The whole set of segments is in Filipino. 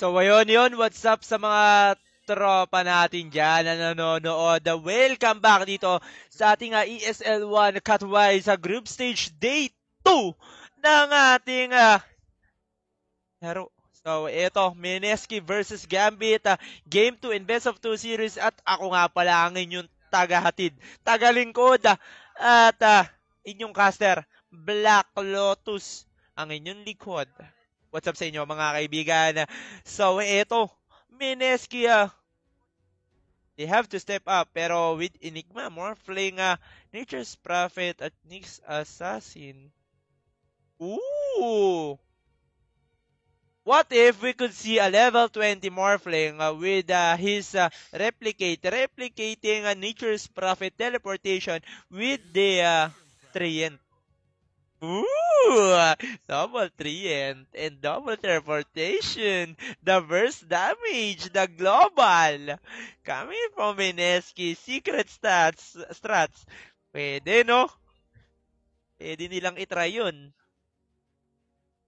So, ayun yun. What's up sa mga tropa natin dyan na nanonood. Welcome back dito sa ating uh, ah, ESL1 Katwai sa Group Stage Day 2 ng ating uh, ah, laro. So, ito, Mineski versus Gambit, uh, Game 2 and Best of 2 Series at ako nga pala ang inyong tagahatid, tagalingkod uh, at uh, inyong caster, Black Lotus, ang inyong likod. What's up sa inyo mga kaibigan? So, eto, Mineskia. They have to step up pero with Enigma more fling, uh, Nature's Prophet at Nyx Assassin. Ooh! What if we could see a level 20 Morphling uh, with uh, his uh, Replicate, replicating uh, Nature's Prophet teleportation with the uh, Trient? Ooh! Double treant and double teleportation. The burst damage, the global. Coming from Mineski, secret stats, strats. Pwede, no? Pwede nilang itry yun.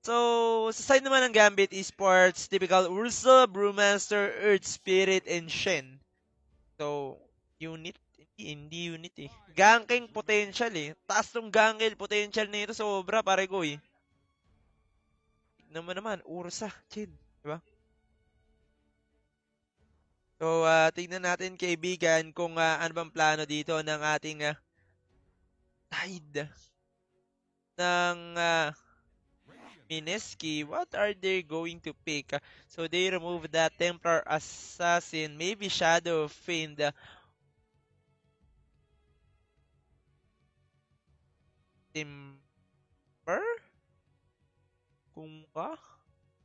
So, sa side naman ng Gambit Esports, typical Ursa, Brewmaster, Earth Spirit, and Shen. So, unit hindi unit eh. Ganking potential eh. Taas tong gankel potential nito sobra pare ko eh. Naman naman, Ursa, Chin. Diba? So, uh, ah, tingnan natin kaibigan kung uh, ano bang plano dito ng ating uh, ah, tide ng uh, Mineski. What are they going to pick? Uh, so, they remove that Templar Assassin, maybe Shadow Fiend, uh, September? Kung ka?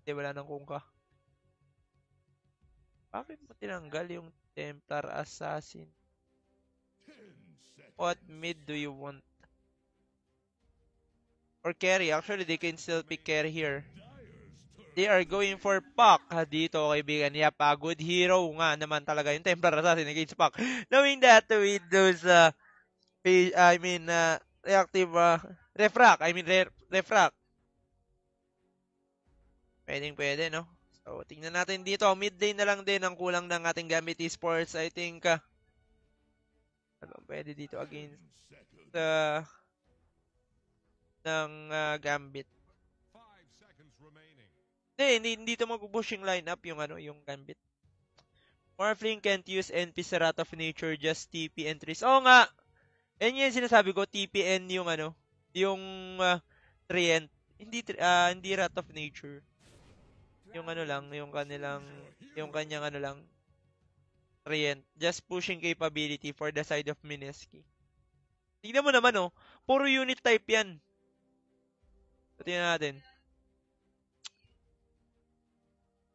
Hindi, wala nang kung Bakit mo tinanggal yung Templar Assassin? What mid do you want? Or carry. Actually, they can still pick carry here. They are going for Puck. Ah, dito, kaibigan niya. pa. Good hero nga naman talaga yung Templar Assassin against Puck. Knowing that with those, uh, I mean, uh, reactive uh, refract. I mean, re refract. Pwedeng pwede, no? So, tingnan natin dito. Mid lane na lang din ang kulang ng ating gamit esports. I think, uh, ano, pwede dito against uh, ng uh, gambit. Hindi, hindi, hindi ito mag-push yung lineup yung ano, yung gambit. Morphling can't use NP Serata of Nature, just TP entries. Oo nga! And yun sinasabi ko, TPN yung ano, yung uh, Trient. Hindi, uh, hindi rat of Nature. Yung ano lang, yung kanilang, yung kanyang ano lang, Trient. Just pushing capability for the side of Mineski. Tignan mo naman, oh. Puro unit type yan. Tingnan natin.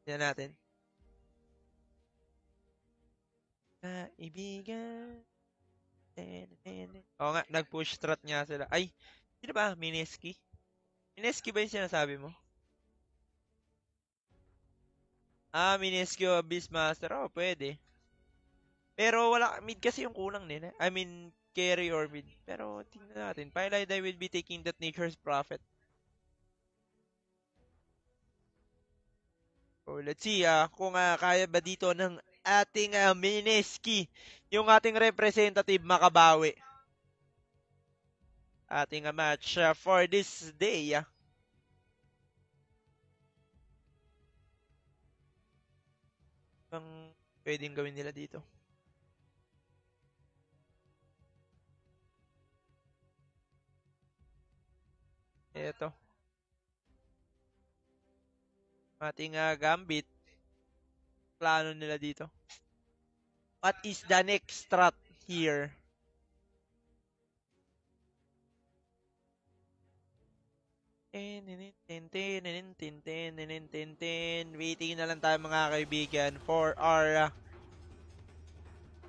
Tingnan natin. Kaibigan. Oo nga, nag-push strat niya sila. Ay, sino ba? Mineski? Mineski ba yung sinasabi mo? Ah, Mineski o Beastmaster. Oo, oh, pwede. Pero wala, mid kasi yung kulang nila. Eh. I mean, carry or mid. Pero tingnan natin. Pylida will be taking that nature's profit. Oh, let's see ah, kung ah, kaya ba dito ng ating uh, ah, Mineski, yung ating representative makabawi. Ating uh, match uh, for this day. Uh. Ang pwedeng gawin nila dito. Ito. Ating uh, gambit plano nila dito? What is the next strat here? Waiting na lang tayo mga kaibigan for our uh,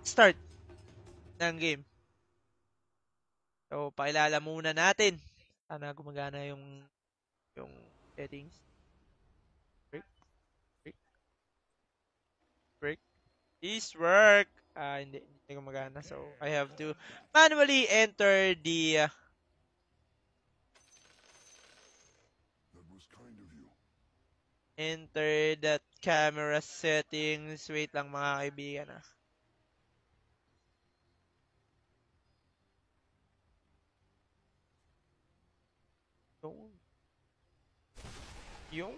start ng game. So, pakilala muna natin. Sana gumagana yung yung settings. this work. Uh, hindi, hindi gumagana. So, I have to manually enter the... Uh, enter that camera settings. Wait lang mga kaibigan ah. Yung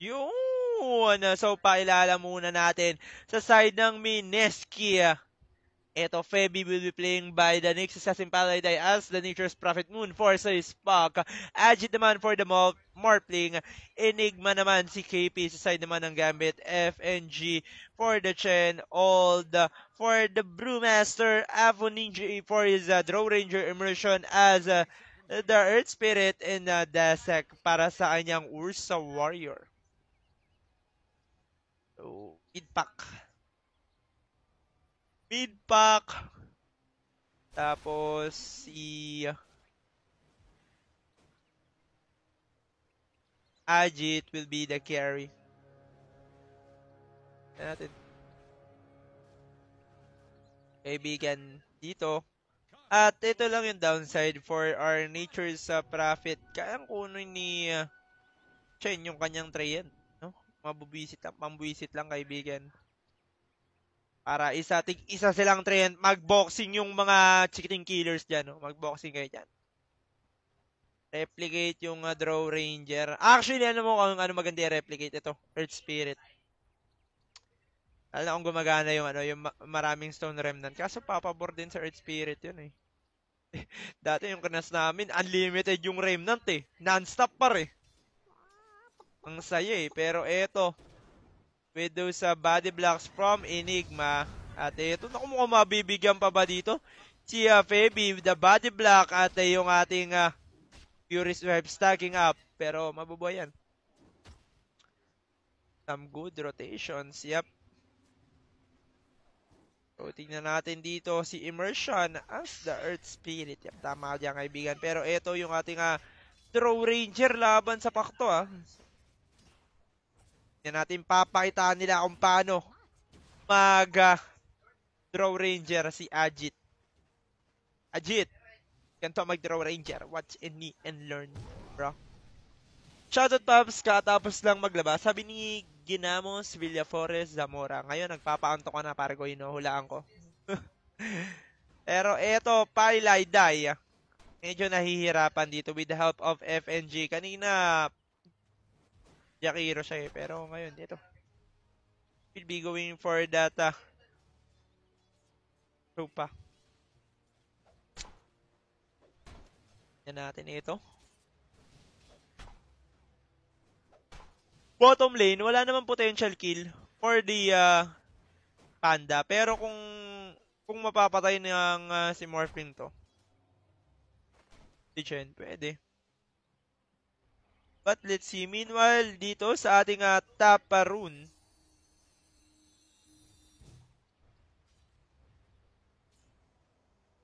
Yun! Ano, so, pailala muna natin sa side ng Mineskia. Ito, Feby will be playing by the Knicks Assassin Paladai as the Nature's Prophet Moon for Sir Spock. Agit naman for the Mor Morpling. Enigma naman si KP sa side naman ng Gambit. FNG for the Chen. Old for the Brewmaster. Avon Ninja for his uh, Draw Ranger Immersion as uh, the Earth Spirit and uh, Desek para sa kanyang Ursa Warrior. Oh. Mid-pack. pack Tapos si Ajit will be the carry. Natin. can dito. At ito lang yung downside for our nature's sa profit. Kaya kuno ni Chen yung kanyang trend mabubisit, mambuisit lang kaibigan. Para isa, tig isa silang trend, magboxing yung mga chicken killers diyan, no? Oh. magboxing kayo diyan. Replicate yung uh, ah, Draw Ranger. Actually, ano mo kung ano maganda yung replicate ito? Earth Spirit. Alam na kung gumagana yung ano, yung maraming stone remnant. Kaso papabor din sa Earth Spirit yun eh. Dati yung kanas namin, unlimited yung remnant eh. Non-stop pa eh. Ang saya eh. Pero eto, video sa uh, body blocks from Enigma. At eto, naku mukhang mabibigyan pa ba dito? Si uh, Feby, the body block at eh, yung ating uh, Furious Web stacking up. Pero mabubuhay yan. Some good rotations. Yep. So, tingnan natin dito si Immersion as the Earth Spirit. Yep, tama dyan kaibigan. Pero ito yung ating uh, Throw Ranger laban sa Pakto ah. Yan natin papakita nila kung paano mag uh, draw ranger si Ajit. Ajit, ganito mag-draw ranger. Watch and me and learn, bro. Shoutout Pabs, katapos lang maglaba. Sabi ni Ginamos, Villafores, Zamora. Ngayon, nagpapaanto ko na para ko hinuhulaan ko. Pero eto, Pilay Dai. Medyo nahihirapan dito with the help of FNG. Kanina, Yakiro siya eh. Pero ngayon, dito. We'll be going for data. Ah, Rupa. Yan natin ito. Bottom lane, wala naman potential kill for the uh, panda. Pero kung kung mapapatay ng uh, si Morphing to, si Chen, pwede. But let's see. Meanwhile, dito sa ating uh, ah, Taparun,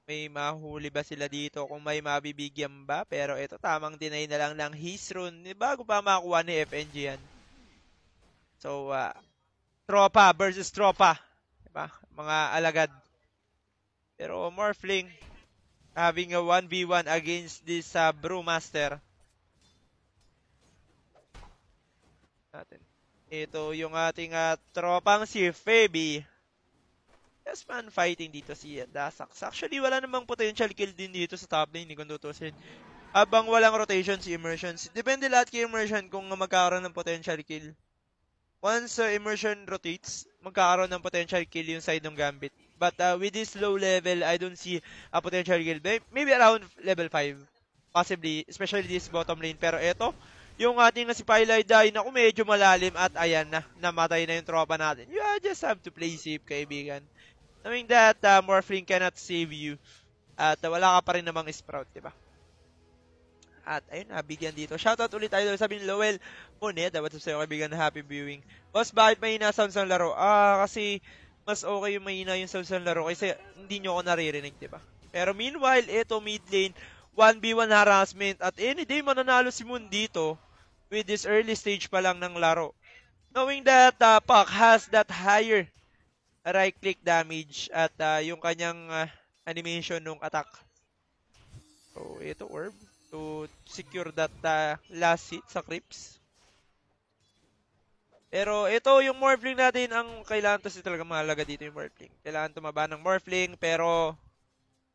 may mahuli ba sila dito kung may mabibigyan ba? Pero ito, tamang deny na lang ng his rune bago pa makuha ni FNG yan. So, uh, tropa versus tropa. Diba? Mga alagad. Pero Morphling having a 1v1 against this uh, Brewmaster. natin. Ito yung ating uh, tropang si Fabi. Yes man, fighting dito si Dasax. Actually, wala namang potential kill din dito sa top lane ni kung Abang walang rotation si Immersion. Depende lahat kay Immersion kung magkakaroon ng potential kill. Once uh, Immersion rotates, magkakaroon ng potential kill yung side ng Gambit. But uh, with this low level, I don't see a potential kill. Maybe around level 5. Possibly, especially this bottom lane. Pero eto, yung ating na si Pylai die, naku medyo malalim at ayan na, namatay na yung tropa natin. You just have to play safe, kaibigan. Knowing that uh, Morphling cannot save you at uh, wala ka pa rin namang Sprout, di ba? At ayun na, bigyan dito. Shoutout ulit tayo doon. Sabi ni Lowell, Moneta, what's up sa'yo kaibigan? Happy viewing. Boss, bakit mahina sounds ng laro? Ah, kasi mas okay yung mahina yung sounds ng laro kasi hindi nyo ako naririnig, di ba? Pero meanwhile, ito mid lane, 1v1 harassment at any day mananalo si Moon dito with this early stage pa lang ng laro. Knowing that uh, Pac has that higher right-click damage at uh, yung kanyang uh, animation ng attack. So, ito orb to secure that uh, last hit sa creeps. Pero ito yung morphling natin ang kailangan to si talaga mahalaga dito yung morphling. Kailangan tumaba ng morphling pero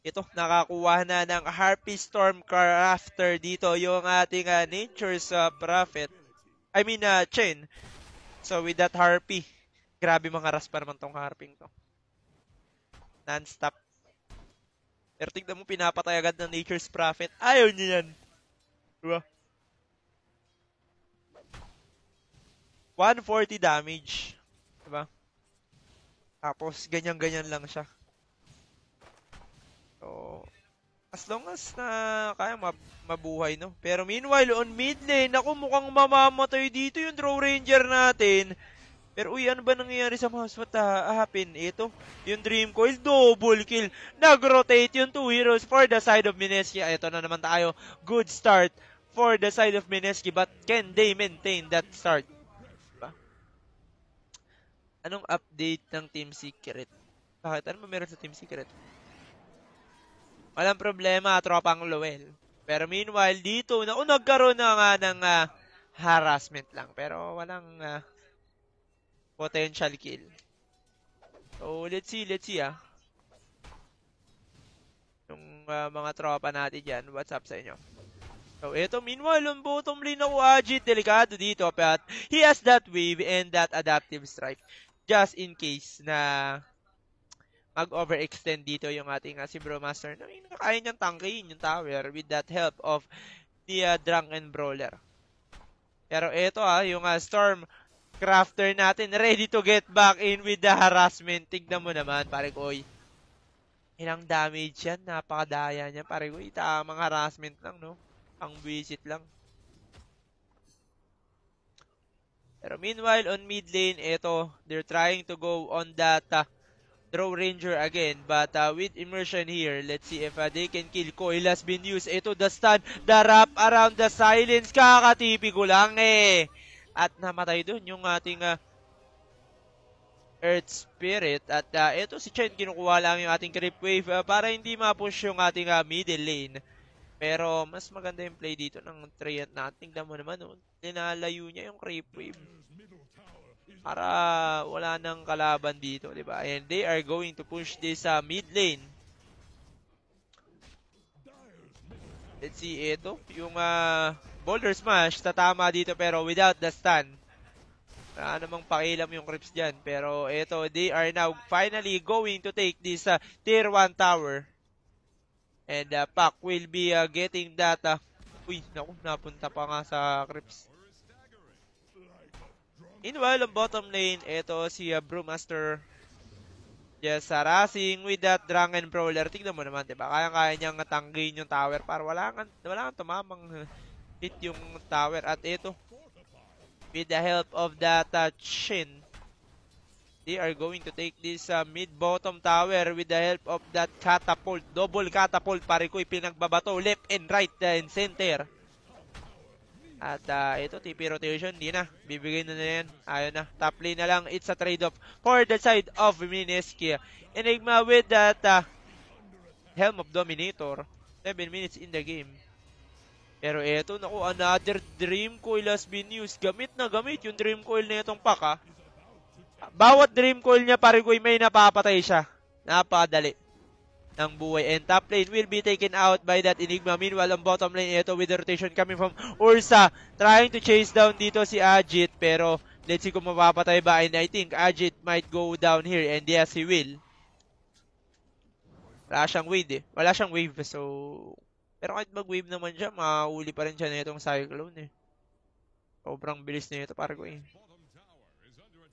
ito, nakakuha na ng Harpy Storm Crafter dito yung ating uh, ah, Nature's uh, Prophet. I mean, uh, Chain. So, with that Harpy, grabe mga raspa naman tong Harping to. Non-stop. Pero tignan mo, pinapatay agad ng Nature's Prophet. Ayaw niya yan. Diba? 140 damage. Diba? Tapos, ganyan-ganyan lang siya. Oo. As long as na kaya mab- mabuhay, no? Pero meanwhile, on mid lane, ako mukhang mamamatay dito yung Draw Ranger natin. Pero uy, ano ba nangyayari sa mouse? What uh, happened? Ito, yung Dream Coil, double kill. Nag-rotate yung two heroes for the side of Mineski. Ito na naman tayo. Good start for the side of Mineski. But can they maintain that start? Diba? Anong update ng Team Secret? Bakit? Ano ba meron sa Team Secret? Walang problema, tropang Lowell. Pero meanwhile, dito, na oh, nagkaroon na nga ng uh, harassment lang. Pero walang uh, potential kill. So, let's see, let's see ah. Yung uh, mga tropa natin dyan, what's up sa inyo? So, ito, meanwhile, yung bottom lane ng Wajid, delikado dito, but he has that wave and that adaptive strike just in case na mag-overextend dito yung ating uh, si Bro Master na no, kaya niyang tangkayin yung tower with that help of the uh, ah, Drunken Brawler. Pero ito ah, yung uh, Storm Crafter natin, ready to get back in with the harassment. Tignan mo naman, pare koy. Ilang damage yan, napakadaya niya, pare koy. Tamang harassment lang, no? Ang visit lang. Pero meanwhile, on mid lane, ito, they're trying to go on that uh, Draw Ranger again. But uh, with immersion here, let's see if uh, they can kill. Coil has been used. Ito the stun. The wrap around the silence. Kakatipi ko lang eh. At namatay dun yung ating uh, Earth Spirit. At uh, ito si Chen, kinukuha lang yung ating Creep Wave uh, para hindi ma-push yung ating uh, middle lane. Pero mas maganda yung play dito ng Treant natin. Tingnan mo naman, oh. No? linalayo niya yung Creep Wave para wala nang kalaban dito, di ba? And they are going to push this sa uh, mid lane. Let's see, ito, yung uh, boulder smash, tatama dito pero without the stun. Wala namang pakialam yung creeps diyan, Pero ito, they are now finally going to take this uh, tier 1 tower. And uh, Pac will be uh, getting that. Uh, uy, naku, napunta pa nga sa creeps. Meanwhile, on bottom lane, ito si uh, Brewmaster. Yes, sa with that Dragon Brawler. Tignan mo naman, diba? Kaya-kaya niyang tanggihin yung tower para wala kang, wala kang tumamang uh, hit yung tower. At ito, with the help of that uh, Chin, they are going to take this uh, mid-bottom tower with the help of that catapult. Double catapult, pare ko, pinagbabato. Left and right uh, and center. At uh, ito, TP rotation, hindi na. Bibigyan na na yan. Ayun na. Top lane na lang. It's a trade-off for the side of Mineski. Enigma with that uh, Helm of Dominator. 7 minutes in the game. Pero ito, naku, another Dream Coil has been used. Gamit na gamit yung Dream Coil na itong pack, ha? Ah. Bawat Dream Coil niya, parigoy, may napapatay siya. Napakadali ng buhay. And top lane will be taken out by that Enigma. Meanwhile, ang bottom lane ito with the rotation coming from Ursa. Trying to chase down dito si Ajit. Pero let's see kung mapapatay ba. And I think Ajit might go down here. And yes, he will. Wala siyang wave eh. Wala siyang wave. So, pero kahit mag-wave naman siya, mahuli pa rin siya na itong Cyclone eh. Sobrang bilis na ito parang ko eh.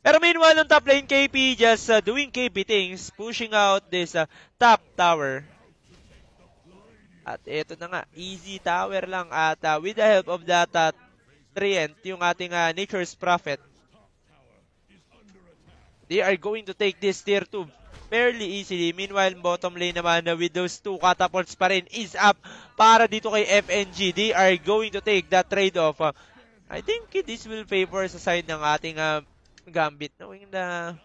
Pero meanwhile, on top lane, KP just uh, doing KP things, pushing out this uh, top tower. At ito na nga, easy tower lang at uh, with the help of that uh, Trient, yung ating uh, Nature's Prophet, they are going to take this tier 2 fairly easily. Meanwhile, bottom lane naman uh, with those two catapults pa rin is up para dito kay FNG. They are going to take that trade-off. Uh, I think this will favor sa side ng ating uh, Gambit wing na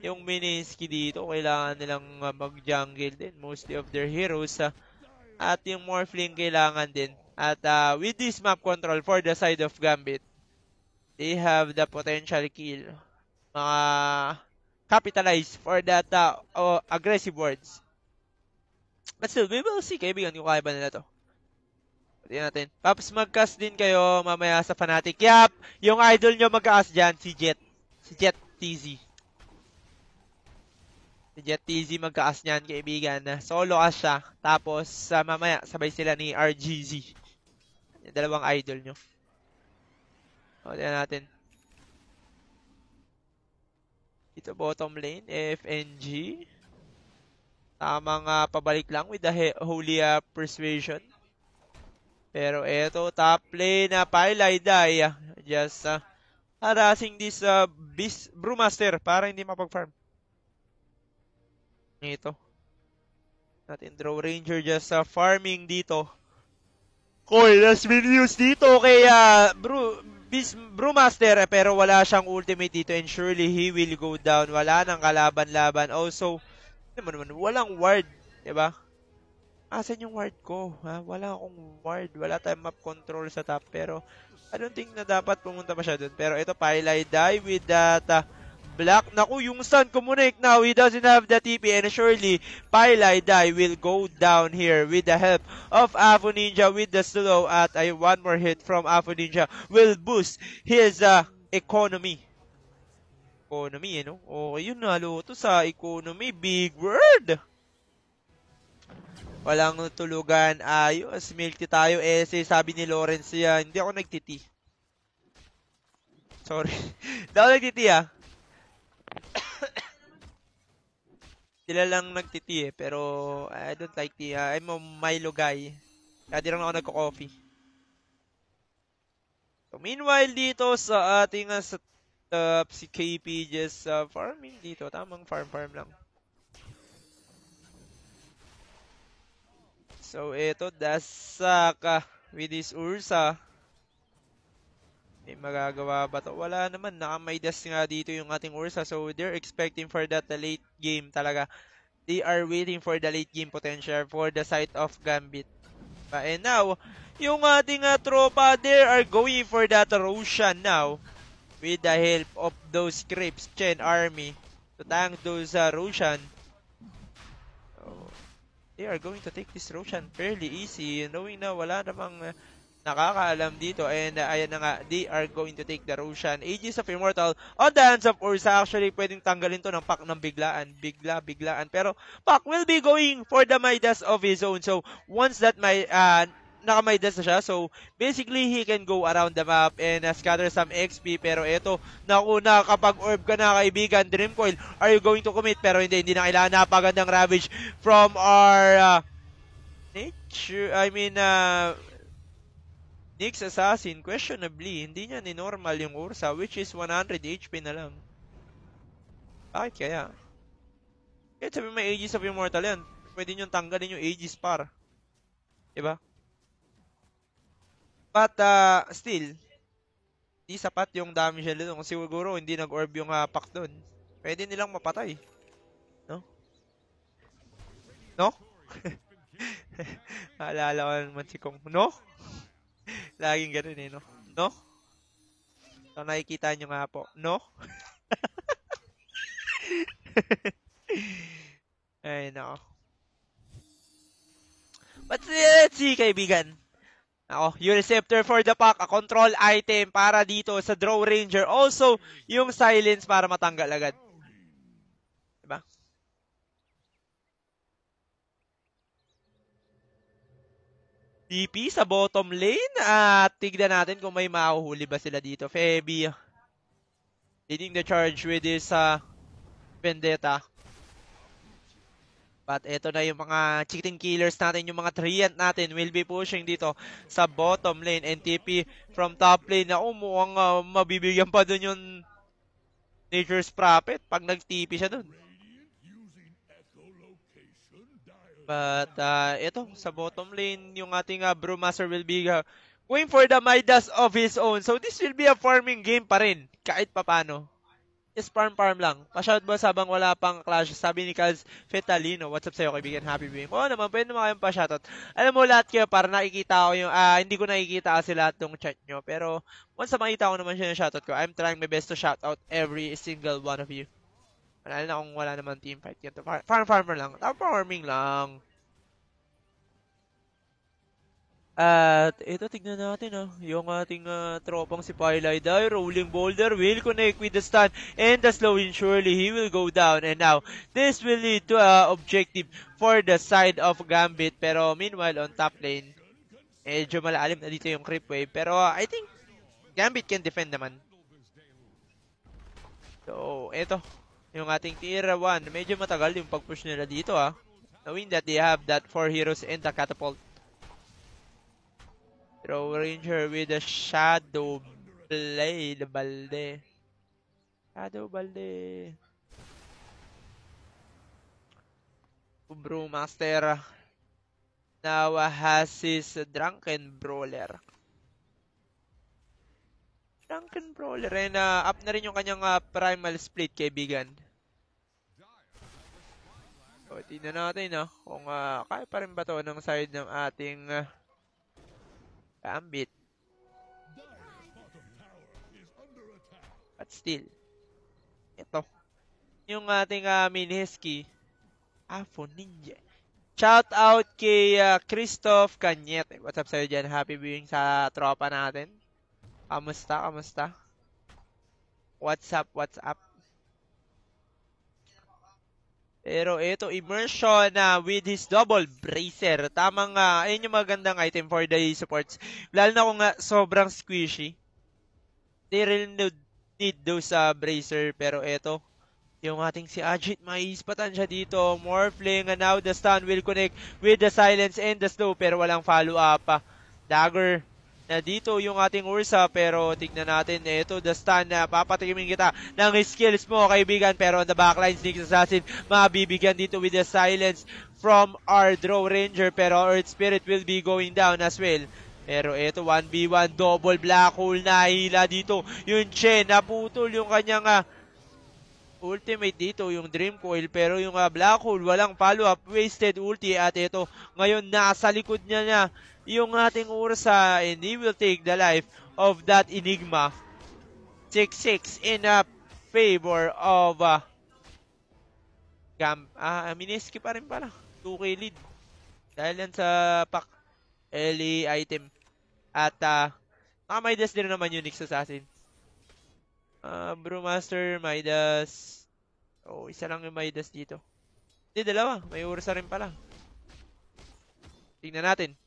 yung Miniski dito kailangan nilang ah, mag-jungle din mostly of their heroes uh, at yung Morphling kailangan din at uh, with this map control for the side of Gambit they have the potential kill mga capitalize for that uh, uh, aggressive words but still we will see kaibigan kung kaya ba nila to Tingnan natin. Paps, mag-cast din kayo mamaya sa Fnatic. Yap! Yung idol nyo mag-cast dyan, si Jet. Si Jet TZ. Si Jet TZ magka-as niyan, kaibigan. Solo as siya. Tapos, uh, mamaya, sabay sila ni RGZ. Yung dalawang idol nyo. O, tingnan natin. Ito bottom lane, FNG. Tamang uh, pabalik lang with the Holy uh, Persuasion. Pero eto, top lane na uh, Pylai die. just uh, harassing this uh, beast brewmaster para hindi mapag-farm. Ito. Natin draw ranger just uh, farming dito. Coil has been used dito kaya uh, brew, beast brewmaster eh, pero wala siyang ultimate dito and surely he will go down. Wala nang kalaban-laban. Also, naman naman, walang ward, 'di ba? asan yung ward ko? Ha? Wala akong ward. Wala tayong map control sa top. Pero, I don't think na dapat pumunta pa siya dun. Pero ito, Pylai die with that uh, Black. Naku, yung Sun communicate now. He doesn't have the TP. And surely, Pylai die will go down here with the help of Afo Ninja with the slow. At uh, one more hit from Afo Ninja will boost his uh, economy. Economy, eh, no? Okay, yun na, to sa economy. Big word! Walang tulugan. Ayos. Milky tayo. Eh, sabi ni Lawrence yan. Ah, hindi ako nagtiti. Sorry. Hindi ako nagtiti ah. Sila lang nagtiti eh. Pero I don't like tea. Uh, I'm a Milo guy. Kaya di lang ako nagko-coffee. So meanwhile dito sa ating uh, ah, setup, ah, si KP just uh, farming dito. Tamang farm-farm lang. So, ito, Dasaka ah, with his Ursa. May magagawa ba to? Wala naman. Nakamay das nga dito yung ating Ursa. So, they're expecting for that late game talaga. They are waiting for the late game potential for the side of Gambit. And now, yung ating uh, tropa, they are going for that Roshan now with the help of those creeps, Chen army So, tank those uh, Roshan they are going to take this Roshan fairly easy, knowing na wala namang uh, nakakaalam dito. And uh, ayan na nga, they are going to take the Roshan. Aegis of Immortal on the hands of Ursa. Actually, pwedeng tanggalin to ng pack ng biglaan. Bigla, biglaan. Pero pack will be going for the Midas of his own. So, once that my, uh, naka may na siya. So, basically, he can go around the map and uh, scatter some XP. Pero eto, nakuna, kapag orb ka na kaibigan, Dream Coil, are you going to commit? Pero hindi, hindi na kailangan napagandang Ravage from our uh, nature, I mean, uh, Nyx Assassin, questionably, hindi niya ni-normal yung Ursa, which is 100 HP na lang. Bakit kaya? Kahit sabi may Aegis of Immortal yan, pwede nyo tanggalin yung Aegis par. Diba? But uh, ah, still, di sapat yung damage nila doon. Kasi siguro hindi nag-orb yung ah, pack doon. Pwede nilang mapatay. No? No? Alala ko naman si Kong. No? Laging ganun eh, no? No? So, nakikita nyo nga po. No? Ay, no. But eh, let's see, kaibigan. Oh, yung receptor for the pack, a control item para dito sa Draw Ranger. Also, yung silence para matanggal agad. Diba? DP sa bottom lane at tignan natin kung may mahuhuli ba sila dito. Febi leading the charge with this uh, vendetta. But ito na yung mga chicken killers natin, yung mga treant natin will be pushing dito sa bottom lane. NTP from top lane na umuwang uh, mabibigyan pa dun yung Nature's Prophet pag nag-TP siya dun. But uh, ah, ito, sa bottom lane, yung ating uh, Brewmaster will be uh, going for the Midas of his own. So this will be a farming game pa rin, kahit papano. Yes, farm farm lang. Pa-shout mo sabang wala pang clash. Sabi ni Kals Fetalino, what's up sa'yo kaibigan? Happy being. Oo naman, pwede naman kayong pa-shoutout. Alam mo lahat kayo, para nakikita ko yung, ah, hindi ko nakikita kasi lahat ng chat nyo. Pero, once makita ko naman siya yung shoutout ko, I'm trying my best to shoutout every single one of you. Lalo na kung wala naman team fight. farm farmer lang. Top farming lang. At ito, tignan natin oh, Yung ating uh, tropang si Pylai Dai, rolling boulder will connect with the stand and the slow and surely he will go down. And now, this will lead to uh, objective for the side of Gambit. Pero meanwhile, on top lane, medyo malalim na dito yung creep wave. Pero uh, I think Gambit can defend naman. So, ito, Yung ating tier 1. Medyo matagal yung pag-push nila dito ah. Knowing that they have that 4 heroes and the catapult. Throw Ranger with a Shadow Blade Balde. Shadow Balde. Brewmaster now has his Drunken Brawler. Drunken Brawler. And uh, up na rin yung kanyang uh, Primal Split, kaibigan. O, tignan natin, no? Kung uh, kaya pa rin ba to ng side ng ating... Uh, Gambit. But still, ito. Yung ating uh, ah, Minheski, Afo Ninja. Shout out kay uh, Christoph Canyete. What's up sa'yo dyan? Happy viewing sa tropa natin. Kamusta? Kamusta? What's up? What's up? Pero ito, immersion na uh, with his double bracer. Tamang, uh, ayun yung magandang item for the supports. Lalo na kung uh, sobrang squishy. They really need those uh, bracer. Pero ito, yung ating si Ajit, maiispatan siya dito. More Morphling, and now the stun will connect with the silence and the slow. Pero walang follow-up. Uh, dagger na dito yung ating Ursa pero tignan natin ito the stun na papatikimin kita ng skills mo kaibigan pero on the backline Sneak Assassin mabibigyan dito with the silence from our Draw Ranger pero Earth Spirit will be going down as well pero ito 1v1 double black hole na hila dito yung Chen naputol yung kanyang uh, ultimate dito yung Dream Coil pero yung uh, Black Hole walang follow up wasted ulti at ito ngayon nasa likod niya na yung ating Ursa and he will take the life of that Enigma. 6-6 in a favor of uh, Gam ah, miniski pa rin pala. 2k lead. Dahil yan sa pack early item. At uh, ah, Midas din naman yung Nix Assassin. Uh, Brewmaster, Midas. Oh, isa lang yung Midas dito. Hindi, dalawa. May Ursa rin pala. Tingnan natin.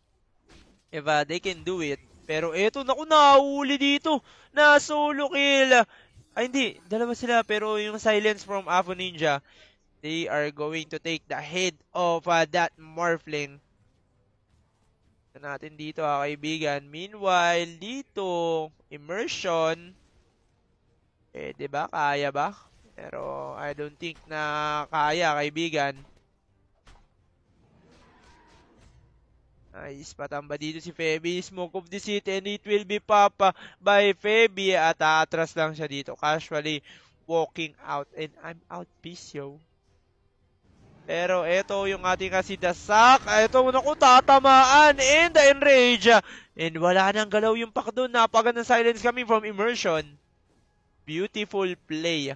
Diba? They can do it. Pero eto, naku, nahuli dito. Na solo kill. Ay, hindi. Dalawa sila. Pero yung silence from Afo Ninja, they are going to take the head of uh, that Morphling. Ito natin dito, ha, ah, kaibigan. Meanwhile, dito, immersion. Eh, ba diba? Kaya ba? Pero, I don't think na kaya, kaibigan. Nice, patamba dito si Feby. Smoke of the city and it will be Papa by Feby. At atras lang siya dito. Casually walking out and I'm out Pisio. Pero ito yung ating kasi dasak. Ito, ko tatamaan in the enrage. And wala nang galaw yung pak doon. Napagandang silence coming from immersion. Beautiful play.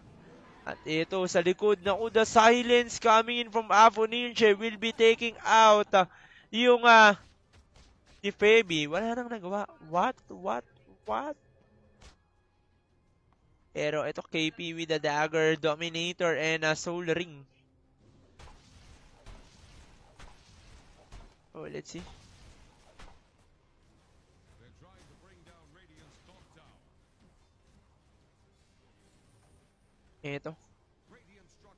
At ito, sa likod, naku, the silence coming in from Afo Ninja will be taking out. Uh, yung, ah, uh, si Feby, wala nang nagawa. What? What? What? Pero ito KP with the dagger, dominator, and a soul ring. Oh, let's see. Ito.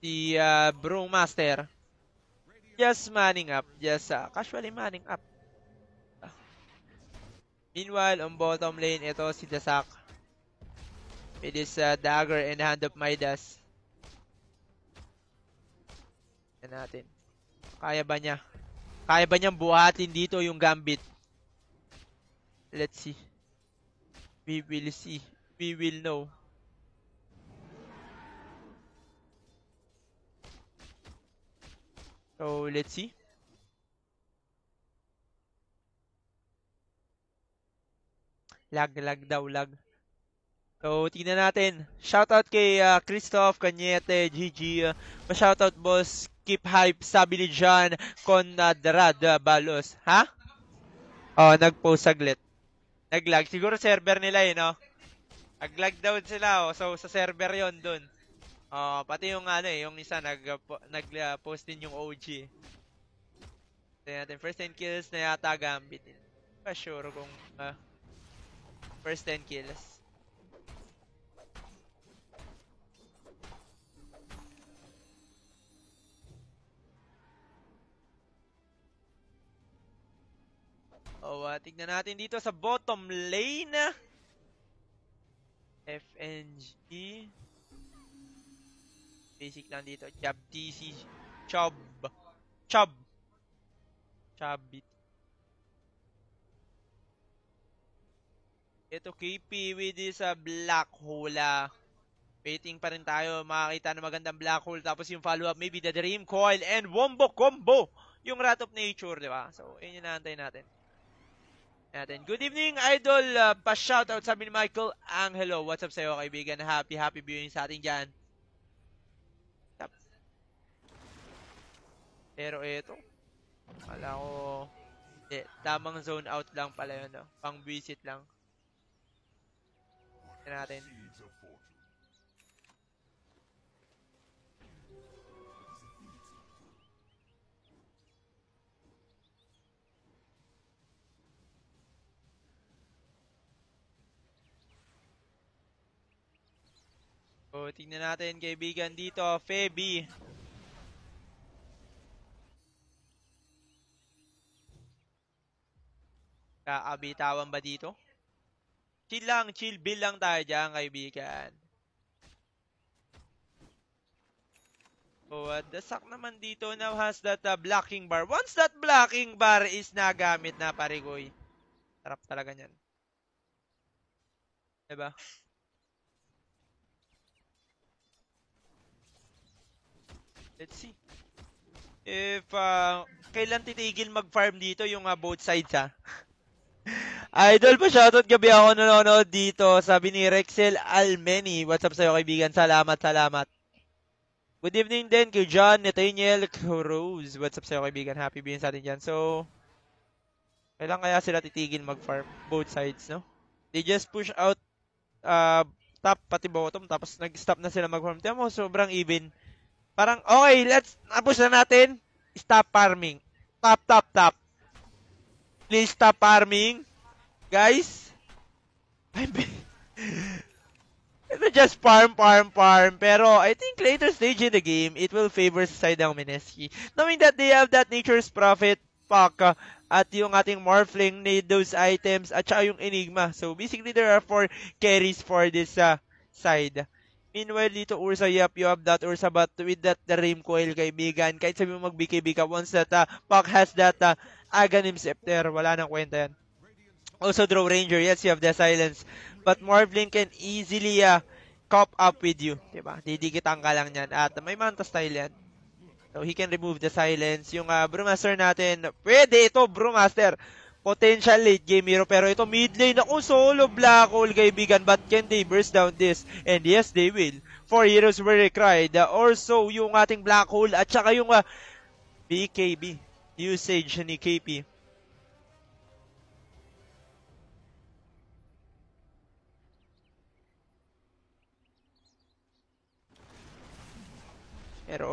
Si uh, Brewmaster. Master just manning up. Just uh, casually manning up. meanwhile, on bottom lane, ito si Dasak. With his uh, dagger and hand of Midas. Yan natin. Kaya ba niya? Kaya ba niyang buhatin dito yung gambit? Let's see. We will see. We will know. So let's see. Lag, lag daw, lag. So, tingnan natin. Shoutout kay uh, Christoph, Cañete, GG. Uh, shoutout boss, Keep Hype, sabi ni John, Conrad Balos. Ha? Oh, nag-post saglit. Nag-lag. Siguro server nila eh, no? Nag-lag down sila, oh. So, sa server yon dun. Oh, pati yung ano eh, yung isa nag-post nag, uh, din yung OG. Tignan natin, first 10 kills na yata Gambit. Pas sure kung uh, first 10 kills. Oh, uh, tignan natin dito sa bottom lane. FNG. Basic lang dito. Chub TC. Chub. Chub. Chubbit. Ito KP with is a uh, black hole. Ah. Waiting pa rin tayo. Makakita ng magandang black hole. Tapos yung follow-up, maybe the Dream Coil and Wombo Combo. Yung Rat of Nature, di ba? So, yun yung naantay natin. Natin. Good evening, Idol. Uh, Pa-shoutout sabi ni Michael Angelo. What's up sa'yo, kaibigan? Happy, happy viewing sa ating dyan. Pero eto, kala ko, hindi, tamang zone out lang pala yun, no? Pang visit lang. Tignan natin. Oh, tingnan natin kaibigan dito, Feby. Kaabitawan ba dito? Chill lang, chill. Bill lang tayo dyan, kaibigan. Oh, at dasak naman dito now has that uh, blocking bar. Once that blocking bar is nagamit na, parigoy. Sarap talaga niyan. Diba? Let's see. If, uh, kailan titigil mag-farm dito yung uh, both sides, ha? Idol pa shoutout gabi ako nanonood dito. Sabi ni Rexel Almeni. What's up sa'yo kaibigan? Salamat, salamat. Good evening din kay John Nathaniel Cruz. What's up sa'yo kaibigan? Happy being sa atin dyan. So, kailan kaya sila titigil mag-farm? Both sides, no? They just push out uh, top pati bottom tapos nag-stop na sila mag-farm. Tiyan mo, sobrang even. Parang, okay, let's, tapos na natin. Stop farming. Top, top, top. Please stop farming. Guys, I'm just farm, farm, farm. Pero I think later stage in the game, it will favor side ng Mineski. Knowing that they have that Nature's Prophet pack at yung ating Morphling need those items at saka yung Enigma. So basically there are four carries for this uh, side. Meanwhile, dito Ursa, yep, you have that Ursa, but with that the Rim Coil, kaibigan, kahit sabi mo mag-BKB ka, once that uh, Pac has that uh, Aghanim Scepter. Wala nang kwenta yan. Also, Draw Ranger. Yes, you have the silence. But Marvlin can easily uh, cop up with you. Diba? Didikitan ka lang yan. At may Manta style yan. So, he can remove the silence. Yung uh, Brewmaster natin, pwede ito, Brewmaster. Potential late game hero, pero ito mid lane. Ako, solo black hole, kaibigan. But can they burst down this? And yes, they will. Four heroes were required. Uh, or so, yung ating black hole at saka yung uh, BKB usage ni KP. Pero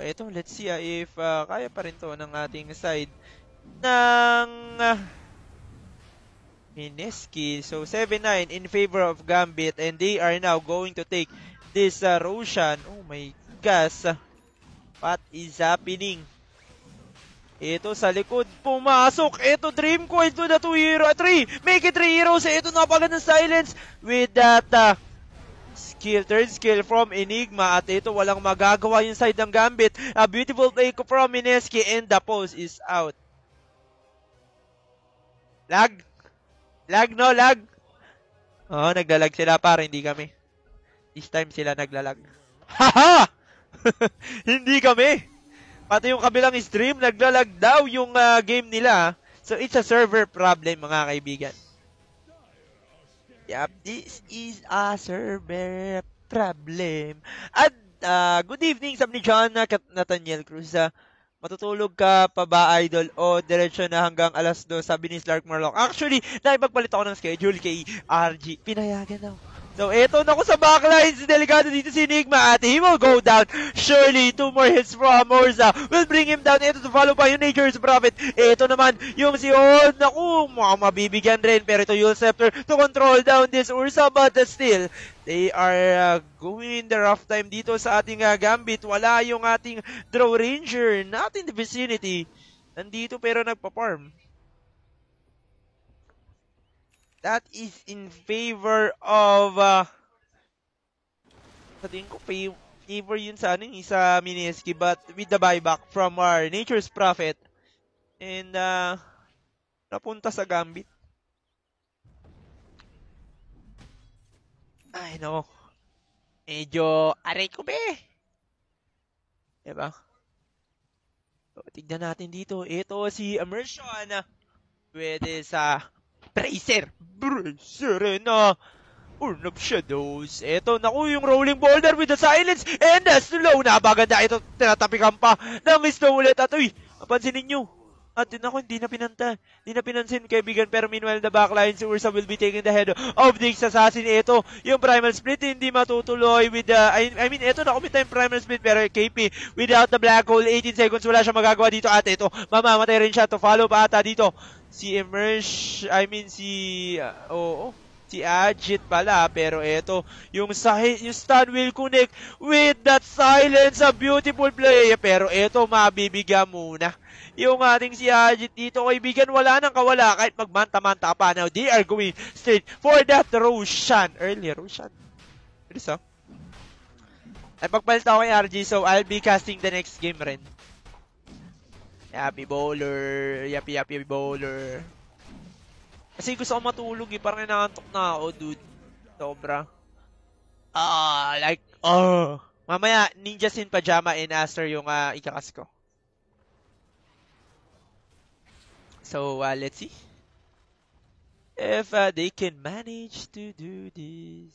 eto, let's see uh, if uh, kaya pa rin to ng ating side ng uh, Mineski. So 7-9 in favor of Gambit and they are now going to take this uh, Roshan. Oh my gosh. What is happening? Ito sa likod, pumasok. Ito, Dream ko. Ito na 2 hero. 3! Ah, Make it 3 heroes. Ito, napagad ng silence with that uh, skill. Third skill from Enigma. At ito, walang magagawa yung side ng Gambit. A beautiful play from Mineski and the pose is out. Lag? Lag, no? Lag? Oo, oh, naglalag sila para hindi kami. This time sila naglalag. Haha! -ha! hindi kami! Pati yung kabilang stream, naglalag daw yung uh, game nila. So, it's a server problem, mga kaibigan. Yep, this is a server problem. At, uh, good evening, Sam ni John Kat Nathaniel Cruz. Uh, matutulog ka pa ba, idol? O, diretsyo na hanggang alas 2, sabi ni Slark Marlock. Actually, nakipagpalit ako ng schedule kay RG. Pinayagan daw. So, eto na ko sa backlines. Delikado dito si Enigma at he will go down. Surely, two more hits from Orza will bring him down. Eto to follow by yung Nature's Prophet. Eto naman, yung si Old. Naku, mukhang mabibigyan rin. Pero ito yung Scepter to control down this Ursa. But uh, still, they are uh, going in the rough time dito sa ating uh, Gambit. Wala yung ating Draw Ranger. Not in the vicinity. Nandito pero nagpa-farm that is in favor of uh, sa tingin ko favor yun sa ano isa eh, Mineski but with the buyback from our Nature's profit and uh, napunta sa Gambit. Ay nako. Medyo aray ko be. Diba? So, tignan natin dito. Ito si Immersion with his uh, Bracer! Bracer eh, na! Urn of Shadows. Eto, naku, yung rolling boulder with the silence and the slow. Napaganda ito. Tinatapikan pa ng stone ulit. At uy, napansin ninyo, at din ako, hindi na pinanta. Hindi na pinansin, kaibigan. Pero meanwhile, the backline, si Ursa will be taking the head of Diggs Assassin. Ito, yung Primal Split, hindi matutuloy with the... Uh, I, I mean, ito, na na yung Primal Split. Pero KP, without the Black Hole, 18 seconds, wala siya magagawa dito. At ito, mamamatay rin siya. To follow pa ata dito. Si Emerge, I mean, si... Uh, Oo. Oh, oh si Ajit pala pero ito, yung sahi yung stun will connect with that silence a beautiful play pero ito, mabibigyan muna yung ating si Ajit dito. Kaibigan, wala nang kawala kahit magmanta-manta pa. Now, they are going straight for that Roshan. Earlier, Roshan. It is, oh. Ay, pagpalit ako kay RG, so I'll be casting the next game rin. Yappy bowler. Yappy, yappy bowler. Kasi gusto ko matulog eh. Parang inaantok na ako, dude. Sobra. Ah, uh, like, oh. Mamaya, ninja sin pajama in Aster yung uh, ah, ikakas ko. So uh, let's see if uh, they can manage to do this.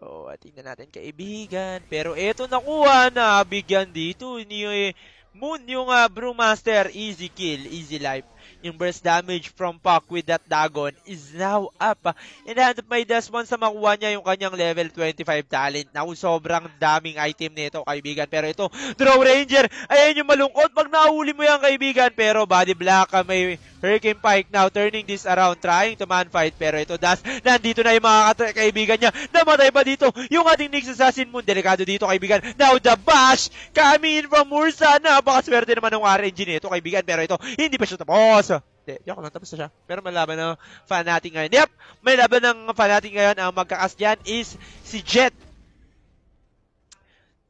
Oh, tingnan natin kaibigan. Pero eto nakuha na bigyan dito ni eh, Moon yung uh, Brewmaster. Easy kill, easy life. Yung burst damage from Puck with that Dagon is now up. And hand of my Des once na makuha niya yung kanyang level 25 talent. Now, sobrang daming item nito kaibigan. Pero ito, Draw Ranger, ayan yung malungkot pag nahuli mo yan kaibigan. Pero Body block, ah, may Hurricane Pike now turning this around, trying to man fight. Pero ito, Das, nandito na yung mga kaibigan niya. Namatay pa dito yung ating Nix Assassin Moon. Delikado dito kaibigan. Now the bash coming from Ursa. Napakaswerte naman ng RNG nito kaibigan. Pero ito, hindi pa siya tapos. Hermoso. Hindi, joke lang, tapos na siya. Pero may laban ng fan natin ngayon. Yep! May laban ng fan natin ngayon. Ang magkakas dyan is si Jet.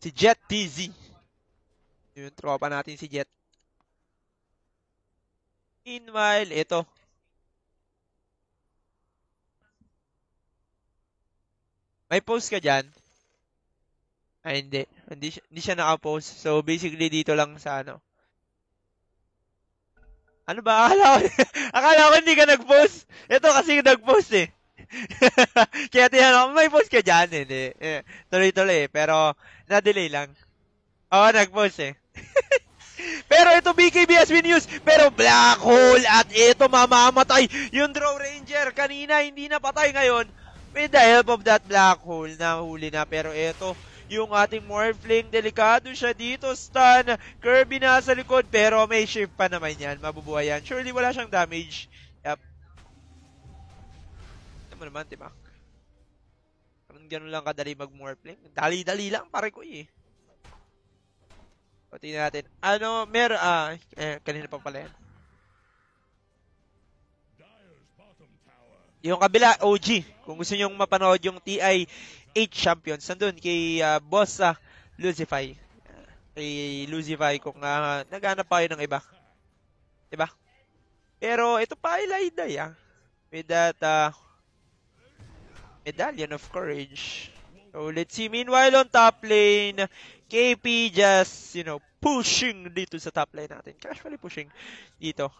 Si Jet TZ. Yung tropa natin si Jet. Meanwhile, ito. May post ka dyan? Ay, hindi. Hindi siya, hindi siya naka-post. So, basically, dito lang sa ano ano ba? Akala ko, akala ko hindi ka nag-post. Ito kasi nag-post eh. Kaya tinanong, may post ka dyan eh. Hindi. Eh, tuloy-tuloy eh. Pero, na-delay lang. Oo, nag-post eh. Pero ito BKBSB News, pero black hole at ito mamamatay. Yung Draw Ranger kanina hindi na patay ngayon. With the help of that black hole na huli na pero ito yung ating Morphling. Delikado siya dito, stun. Kirby nasa likod, pero may shift pa naman yan. Mabubuhay yan. Surely wala siyang damage. Yep. Ito mo naman, Timak. Parang ganun lang kadali mag-Morphling. Dali-dali lang, pare ko eh. O, natin. Ano, mer, ah, eh, kanina pa pala yan. Yung kabila, OG. Kung gusto nyong mapanood yung TI 8 champions. Nandun kay uh, Boss uh, Lucify. Uh, kay Lucify kung uh, naghanap pa kayo ng iba. Diba? Pero ito pa ay Laiday ah. With that uh, Medallion of Courage. So let's see. Meanwhile on top lane, KP just, you know, pushing dito sa top lane natin. Casually pushing dito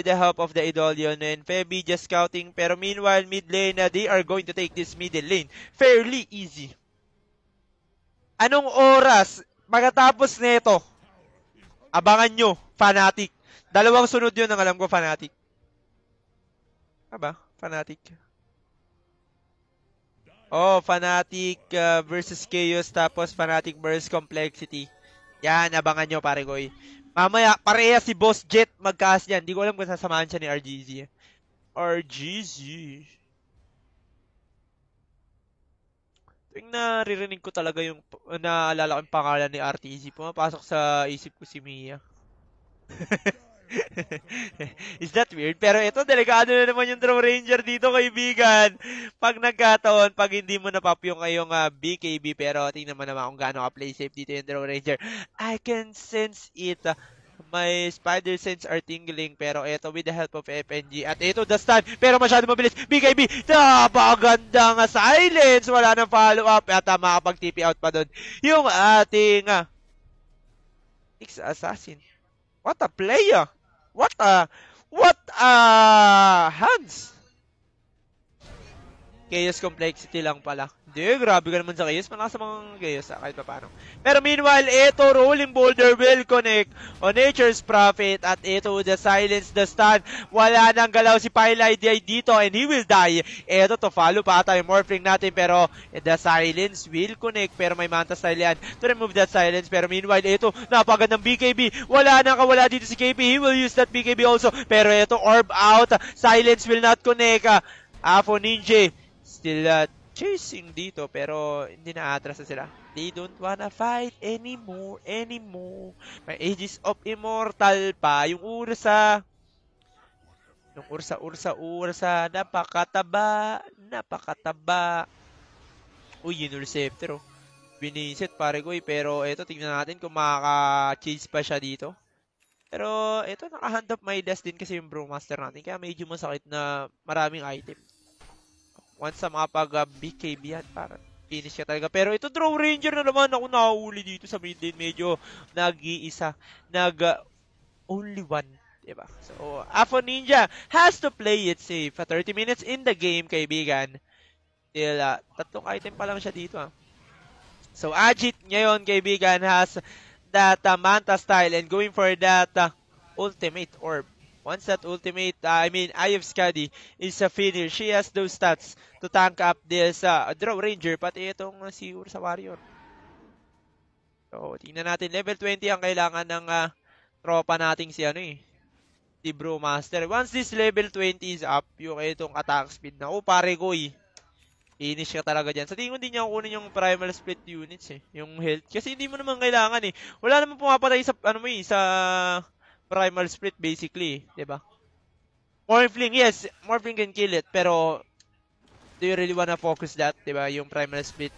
with the help of the Idolion and Febi just scouting. Pero meanwhile, mid lane, they are going to take this middle lane. Fairly easy. Anong oras pagkatapos nito? Abangan nyo, Fanatic. Dalawang sunod yun ang alam ko, Fanatic. Aba, Fanatic. Oh, Fanatic uh, versus Chaos, tapos Fanatic versus Complexity. Yan, abangan nyo, pare koy. Mamaya, pareha si Boss Jet magkas yan. Hindi ko alam kung sasamahan siya ni RGZ. RGZ. Tuwing naririnig ko talaga yung naalala ko yung pangalan ni RTZ, pumapasok sa isip ko si Mia. Is that weird? Pero ito, delikado na naman yung Draw Ranger dito, kaibigan. Pag nagkataon, pag hindi mo napap yung ngayong uh, ah, BKB, pero tingnan mo naman kung gaano ka-play safe dito yung Draw Ranger. I can sense it. my spider sense are tingling pero ito, with the help of FNG at ito the stun pero masyado mabilis BKB napakaganda nga silence wala nang follow up at uh, ah, makapag TP out pa doon yung ating uh, ah, X Assassin what a player What uh? What uh? Hands! Chaos Complexity lang pala. Hindi, grabe ka naman sa Chaos. Malakas sa mga Chaos ah, kahit pa paano. Pero meanwhile, ito, Rolling Boulder will connect on Nature's Prophet at ito, the Silence, the Stun. Wala nang galaw si Pylai Day dito and he will die. Ito, to follow pa ata yung Morphling natin pero eh, the Silence will connect pero may Manta Style yan to remove that Silence. Pero meanwhile, ito, napagandang BKB. Wala nang kawala dito si KP. He will use that BKB also. Pero ito, Orb out. Silence will not connect. Afo ah. Ninja still uh, chasing dito pero hindi na atras sila. They don't wanna fight anymore, anymore. May Aegis of Immortal pa. Yung Ursa. Ah. Yung Ursa, Ursa, ah. Ursa. Napakataba. Napakataba. Uy, yun receptor oh. Binisit pare ko eh. Pero eto, tingnan natin kung makaka-chase pa siya dito. Pero eto, naka-hand up my desk din kasi yung Brewmaster natin. Kaya medyo masakit na maraming items once sa mga pag uh, BKB at parang finish ka talaga. Pero ito Draw Ranger na naman ako nakahuli dito sa mid lane. Medyo nag-iisa. Nag uh, only one Diba? So, Afo Ninja has to play it safe. 30 minutes in the game, kaibigan. Till, uh, tatlong item pa lang siya dito, ha. Ah. So, Ajit ngayon, kaibigan, has that uh, Manta style and going for that uh, ultimate orb. Once that ultimate, uh, I mean, Eye of Skadi is a finisher, she has those stats to tank up this uh, Draw Ranger, pati itong uh, si Ursa Warrior. So, tingnan natin. Level 20 ang kailangan ng uh, tropa nating si ano eh. Si Bro Master. Once this level 20 is up, yung itong attack speed na, oh pare ko eh. Finish ka talaga dyan. Sa tingin ko hindi niya kukunin yung primal split units eh. Yung health. Kasi hindi mo naman kailangan eh. Wala naman pumapatay sa, ano mo eh, sa primal split basically, 'di ba? Morphling, yes, Morphling can kill it, pero do you really wanna focus that, 'di ba? Yung primal split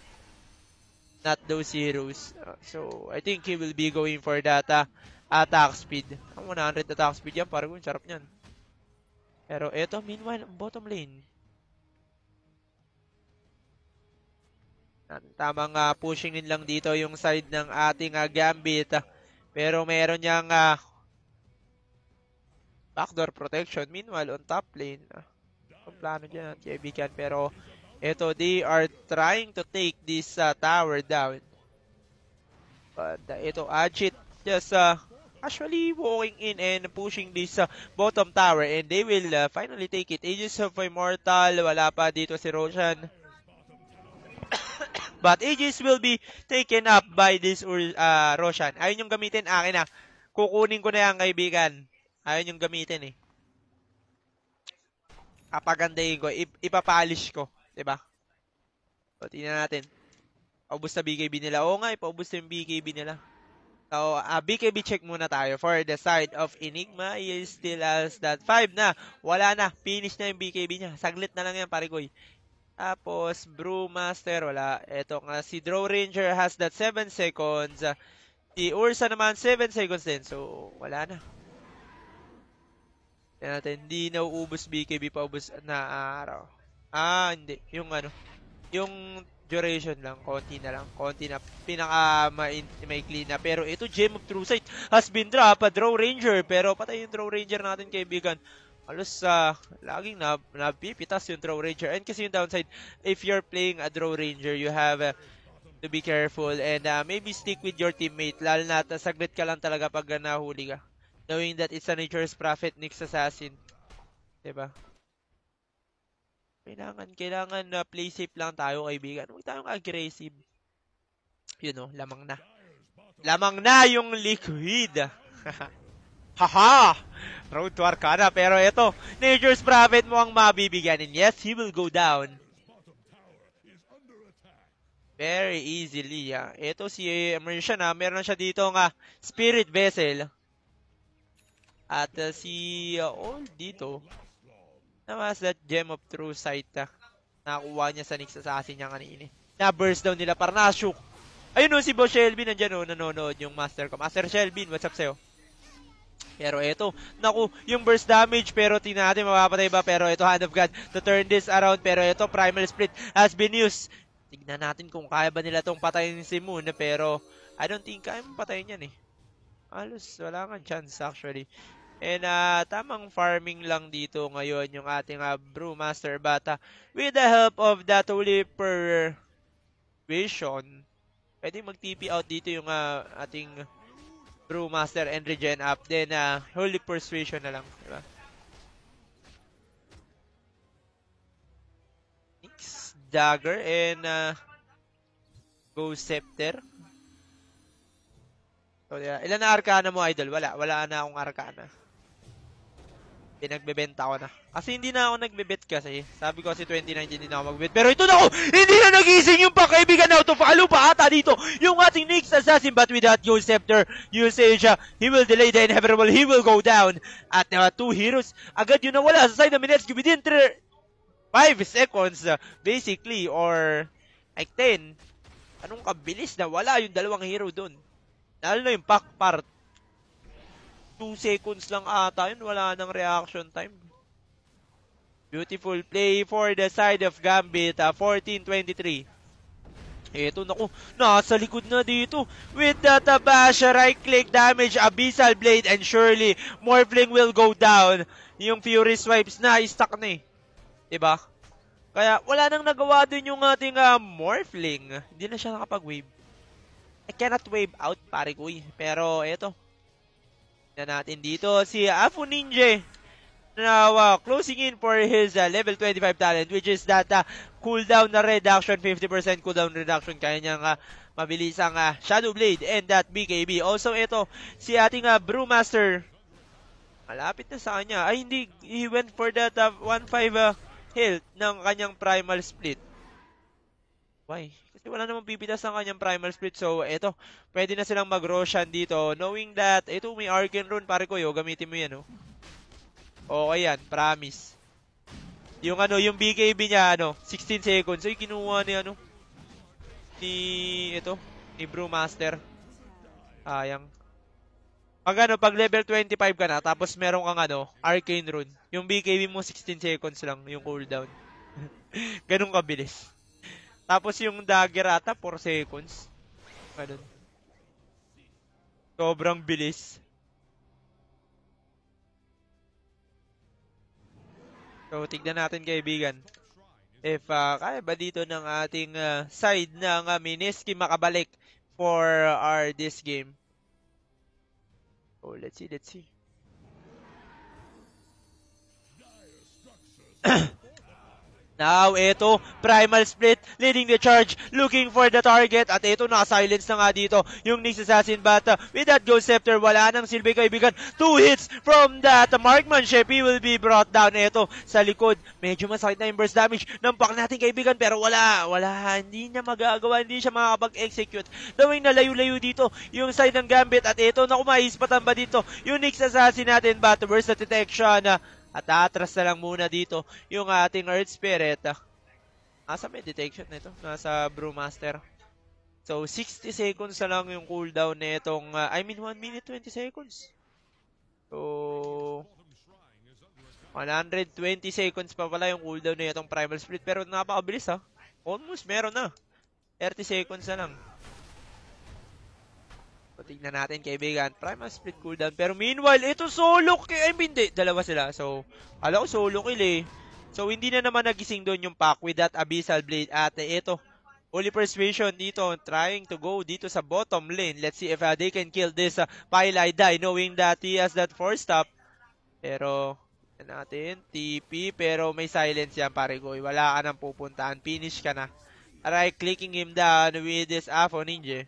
not those heroes. Uh, so, I think he will be going for that uh, attack speed. Ang 100 attack speed yan, parang kung sarap niyan. Pero eto, meanwhile, bottom lane. Tamang uh, pushing din lang dito yung side ng ating uh, Gambit. Pero meron niyang uh, backdoor protection. Meanwhile, on top lane, uh, ang plano dyan ng ah, TIB can. Pero, ito, they are trying to take this uh, tower down. But, uh, ito, Ajit just uh, actually walking in and pushing this uh, bottom tower. And they will uh, finally take it. Aegis of Immortal, wala pa dito si Roshan. But Aegis will be taken up by this uh, Roshan. Ayun yung gamitin, akin na. Kukunin ko na yan, kaibigan. Ayun yung gamitin eh. Apagandahin ko. I ipapolish ko. 'di ba? Diba? So, tingnan natin. Paubos na BKB nila. Oo nga, ipaubos eh, na yung BKB nila. So, uh, ah, BKB check muna tayo. For the side of Enigma, he still has that 5 na. Wala na. Finish na yung BKB niya. Saglit na lang yan, parigoy. Tapos, Brewmaster, wala. Ito nga, si Draw Ranger has that 7 seconds. Si Ursa naman, 7 seconds din. So, wala na natin. Hindi nauubos BKB pa paubos na araw. Ah, hindi. Yung ano, yung duration lang, konti na lang, konti na, pinaka maikli na. Pero ito, Gem of True Sight has been dropped, Draw Ranger, pero patay yung Draw Ranger natin, kaibigan. Alos, uh, ah, laging na, napipitas yung Draw Ranger. And kasi yung downside, if you're playing a Draw Ranger, you have uh, to be careful and uh, maybe stick with your teammate, lalo na saglit ka lang talaga pag nahuli ka. Knowing that it's a nature's prophet next assassin. 'Di ba? Diba? Kailangan, kailangan na play safe lang tayo kaibigan. Huwag tayong aggressive. You know, lamang na. Lamang na yung liquid. Haha! Road to Arcana. Pero ito, Nature's Prophet mo ang mabibigyan. yes, he will go down. Very easily, ha. Ah. Ito si Immersion, ha. Ah. Meron siya dito nga Spirit Vessel. At uh, si uh, Old oh, dito, namas that Gem of True Sight uh, nakuha niya sa next assassin niya kanina. Eh. Na-burst down nila para nashook. Ayun no, si Boss Shelby nandiyan no, oh, nanonood yung master ko. Master Shelby, what's up sa'yo? Pero eto, naku, yung burst damage, pero tingnan natin mapapatay ba, pero eto, Hand of God, to turn this around, pero eto, Primal Split has been used. Tignan natin kung kaya ba nila tong patayin si Moon, pero I don't think kaya patayin yan eh. Alos wala kang chance actually. And uh, tamang farming lang dito ngayon yung ating uh, Brewmaster Bata. With the help of that Tuliper Vision, pwede mag-TP out dito yung uh, ating Brewmaster and regen up. Then, uh, Holy Persuasion na lang. Diba? Dagger and uh, Go Scepter. So, yeah. Ilan na arcana mo, idol? Wala. Wala na akong arcana. Pinagbebenta ko na. Kasi hindi na ako nagbebet kasi. Sabi ko kasi 2019 hindi na ako magbebet. Pero ito na ako! Hindi na nagising yung pakaibigan na to follow pa ata dito. Yung ating next assassin but without gold scepter, you'll say he will delay the inevitable, he will go down. At uh, two heroes, agad yun nawala sa side ng Minets within 3, 5 seconds uh, basically or like 10. Anong kabilis na wala yung dalawang hero doon. Lalo na yung pack part. 2 seconds lang ata yun. Wala nang reaction time. Beautiful play for the side of Gambit. Uh, 14-23. Eto, naku, nasa likod na dito. With the Tabasha, right-click damage, Abyssal Blade, and surely, Morphling will go down. Yung Fury Swipes na, stuck na eh. Diba? Kaya, wala nang nagawa din yung ating uh, ah, Morphling. Hindi na siya nakapag-wave cannot wave out, pare ko Pero, eto. Na natin dito, si Afu Ninja. Now, uh, closing in for his uh, level 25 talent, which is that uh, cooldown na reduction, 50% cooldown reduction. Kaya niyang uh, mabilisang uh, Shadow Blade and that BKB. Also, ito, si ating uh, Brewmaster. Malapit na sa kanya. Ay, hindi. He went for that uh, 1-5 uh, health ng kanyang Primal Split. Why? wala namang bibitas ng kanyang primal split. So, eto, pwede na silang mag dito. Knowing that, eto, may Arcane Rune, pare ko, yo. Gamitin mo yan, oh. Okay yan, promise. Yung ano, yung BKB niya, ano, 16 seconds. Ay, kinuha ni, ano, ni, ito, ni Brewmaster. Ayang. Pag ano, pag level 25 ka na, tapos meron kang ano, Arcane Rune. Yung BKB mo 16 seconds lang, yung cooldown. Ganun kabilis. Tapos yung dagger ata, 4 seconds. Ganun. Sobrang bilis. So, tignan natin kaibigan. If uh, kaya ba dito ng ating uh, side ng uh, ah, Miniski makabalik for our this game. Oh, let's see, let's see. Now, ito, Primal Split, leading the charge, looking for the target. At ito, naka-silence na nga dito yung Nix Assassin Bata. Uh, with that Ghost Scepter, wala nang silbi kaibigan. Two hits from that marksmanship. He will be brought down. Ito, sa likod, medyo masakit na yung burst damage. Nampak natin kaibigan, pero wala, wala. Hindi niya magagawa, hindi siya makakapag-execute. Dawing na layo layo dito yung side ng Gambit. At ito, naku, mahispatan ba dito yung Nix Assassin natin, But Bata, the detection. Uh, at aatras na lang muna dito yung ating Earth Spirit. Nasa may detection nito, nasa Brewmaster. So, 60 seconds na lang yung cooldown nitong, uh, I mean 1 minute 20 seconds. So, 120 seconds pa pala yung cooldown nitong Primal Split. Pero napakabilis ha. Almost meron na. 30 seconds na lang. So, tignan natin, kaibigan. Prime ang split cooldown. Pero meanwhile, ito solo kill. I mean, di, dalawa sila. So, alam ko solo kill eh. So, hindi na naman nagising doon yung pack with that Abyssal Blade. At ito, Holy Persuasion dito trying to go dito sa bottom lane. Let's see if uh, they can kill this uh, Pylai Die knowing that he has that 4-stop. Pero, natin, TP. Pero may silence yan pare Goy. Wala ka nang pupuntaan. Finish ka na. Alright, clicking him down with this Afo Ninja.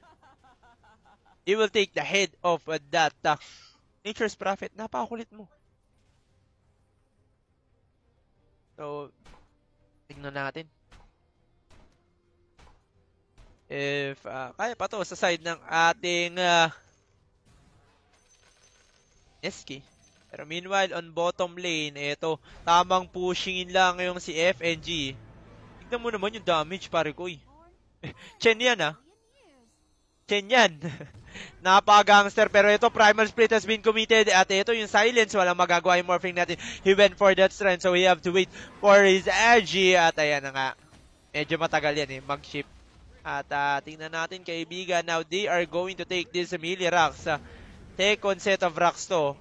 It will take the head of uh, that uh, nature's prophet. Napakakulit mo. So, tignan natin. If, uh, kaya pa to sa side ng ating uh, Eski. Pero meanwhile, on bottom lane, eto, tamang pushingin lang yung si FNG. Tignan mo naman yung damage, pare ko eh. Chen yan ah. Chen yan. Napaka-gangster. Pero ito, primal split has been committed. At ito yung silence. Walang magagawa yung morphing natin. He went for that strand. So we have to wait for his edgy. At ayan na nga. Medyo matagal yan eh. Mag-ship. At uh, tingnan natin kaibigan. Now they are going to take this melee rocks. Ah. take on set of rocks to.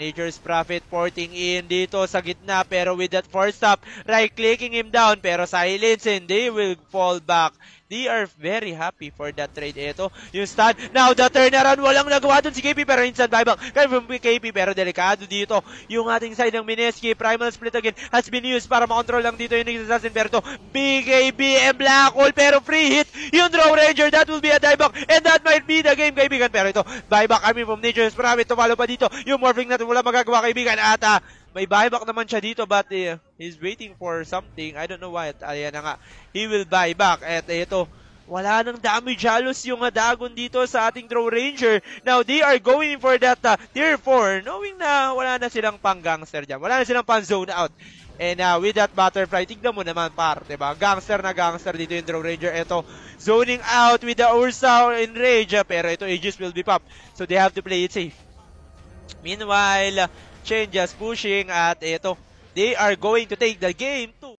Nature's Prophet porting in dito sa gitna pero with that first stop, right-clicking him down pero silence and they will fall back. They are very happy for that trade. Ito, yung stand. Now, the turnaround. Walang nagawa dun si KP pero instant buyback. Kaya from KP pero delikado dito. Yung ating side ng Mineski, Primal Split again has been used para makontrol lang dito yung Assassin Berto. BKB and Black Hole pero free hit. Yung Draw Ranger, that will be a dieback and that might be the game, kaibigan. Pero ito, buyback kami from Nature's Promise. Tumalo pa dito. Yung Morphing natin wala magagawa, kaibigan. At uh, may buyback naman siya dito but uh, he's waiting for something. I don't know why. Ayan na nga. He will buy back. At eh, ito, wala nang damage halos yung dagon dito sa ating Draw Ranger. Now, they are going for that uh, tier 4 knowing na wala na silang pang-gangster dyan. Wala na silang pang-zone out. And uh, with that butterfly, tignan mo naman par, diba? Gangster na gangster dito yung Drone Ranger. Ito, zoning out with the Ursa in Rage. Pero ito, Aegis will be pop. So they have to play it safe. Meanwhile, changes pushing at ito, they are going to take the game to